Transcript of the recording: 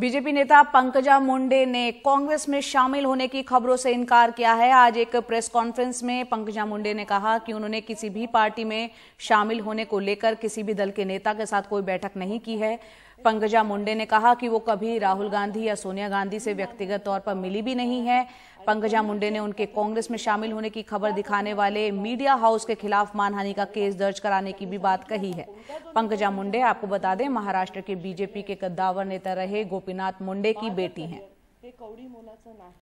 BJP नेता पंकजा मुंडे ने कांग्रेस में शामिल होने की खबरों से इनकार किया है आज एक प्रेस कॉन्फ्रेंस में पंकजा मुंडे ने कहा कि उन्होंने किसी भी पार्टी में शामिल होने को लेकर किसी भी दल के नेता के साथ कोई बैठक नहीं की है पंकजा मुंडे ने कहा कि वो कभी राहुल गांधी या सोनिया गांधी से व्यक्तिगत तौर पर मिली भी नहीं है पंकजा मुंडे ने उनके कांग्रेस में शामिल होने की खबर दिखाने वाले मीडिया हाउस के खिलाफ मानहानि का केस दर्ज कराने की भी बात कही है पंकजा मुंडे आपको बता दें महाराष्ट्र के बीजेपी के कद्दावर नेता रहे गोपीनाथ मुंडे की बेटी हैं